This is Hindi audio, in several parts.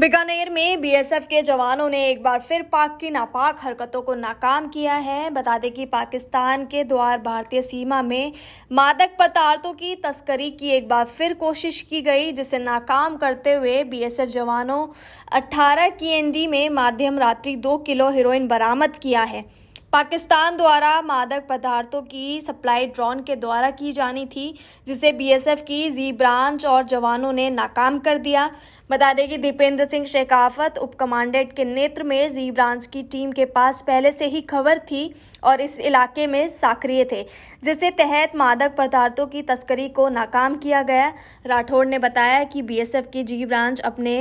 बीकानेर में बीएसएफ के जवानों ने एक बार फिर पाक की नापाक हरकतों को नाकाम किया है बता दें कि पाकिस्तान के द्वार भारतीय सीमा में मादक पदार्थों की तस्करी की एक बार फिर कोशिश की गई जिसे नाकाम करते हुए बीएसएफ जवानों 18 केएनडी में माध्यम रात्रि दो किलो हीरोइन बरामद किया है पाकिस्तान द्वारा मादक पदार्थों की सप्लाई ड्रोन के द्वारा की जानी थी जिसे बीएसएफ की जी ब्रांच और जवानों ने नाकाम कर दिया बता दें कि दीपेंद्र सिंह शेखावत उप कमांडेंट के नेत्र में जी ब्रांच की टीम के पास पहले से ही खबर थी और इस इलाके में सक्रिय थे जिसके तहत मादक पदार्थों की तस्करी को नाकाम किया गया राठौड़ ने बताया कि बीएसएफ की जी ब्रांच अपने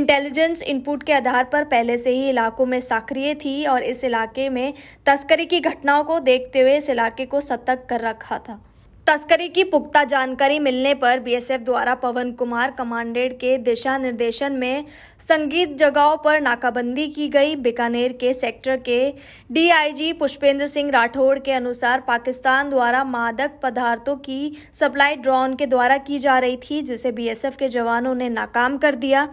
इंटेलिजेंस इनपुट के आधार पर पहले से ही इलाकों में सक्रिय थी और इस इलाके में तस्करी की घटनाओं को देखते हुए इस इलाके को सतर्क कर रखा था तस्करी की पुख्ता जानकारी मिलने पर बीएसएफ द्वारा पवन कुमार कमांडेंट के दिशा निर्देशन में संगीत जगहों पर नाकाबंदी की गई बीकानेर के सेक्टर के डीआईजी पुष्पेंद्र सिंह राठौड़ के अनुसार पाकिस्तान द्वारा मादक पदार्थों की सप्लाई ड्रोन के द्वारा की जा रही थी जिसे बीएसएफ के जवानों ने नाकाम कर दिया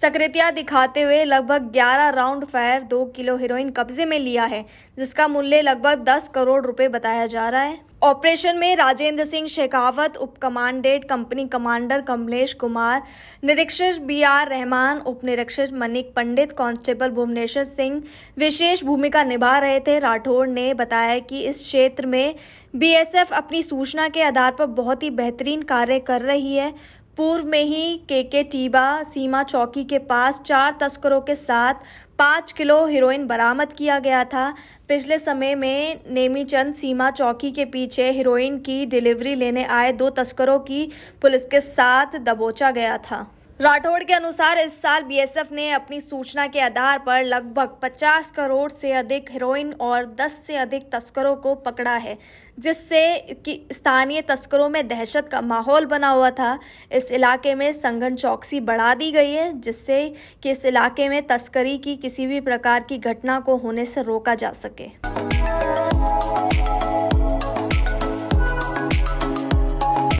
सक्रियता दिखाते हुए लगभग 11 राउंड फायर दो किलो हीरोइन कब्जे में लिया है जिसका मूल्य लगभग 10 करोड़ रुपए बताया जा रहा है ऑपरेशन में राजेंद्र सिंह शेखावत उप commandant company commander Kamlesh Kumar निरीक्षक बी आर रहमान उप निरीक्षक मनिक पंडित कांस्टेबल भुवनेश्वर सिंह विशेष भूमिका निभा रहे थे राठौड़ ने बताया कि इस क्षेत्र में बीएसएफ अपनी सूचना के आधार पर बहुत ही बेहतरीन कार्य कर रही है पूर्व में ही के के टीबा सीमा चौकी के पास चार तस्करों के साथ पाँच किलो हीरोइन बरामद किया गया था पिछले समय में नेमीचंद सीमा चौकी के पीछे हीरोइन की डिलीवरी लेने आए दो तस्करों की पुलिस के साथ दबोचा गया था राठौड़ के अनुसार इस साल बीएसएफ ने अपनी सूचना के आधार पर लगभग 50 करोड़ से अधिक हेरोइन और 10 से अधिक तस्करों को पकड़ा है जिससे कि स्थानीय तस्करों में दहशत का माहौल बना हुआ था इस इलाके में संघन चौकसी बढ़ा दी गई है जिससे कि इस इलाके में तस्करी की किसी भी प्रकार की घटना को होने से रोका जा सके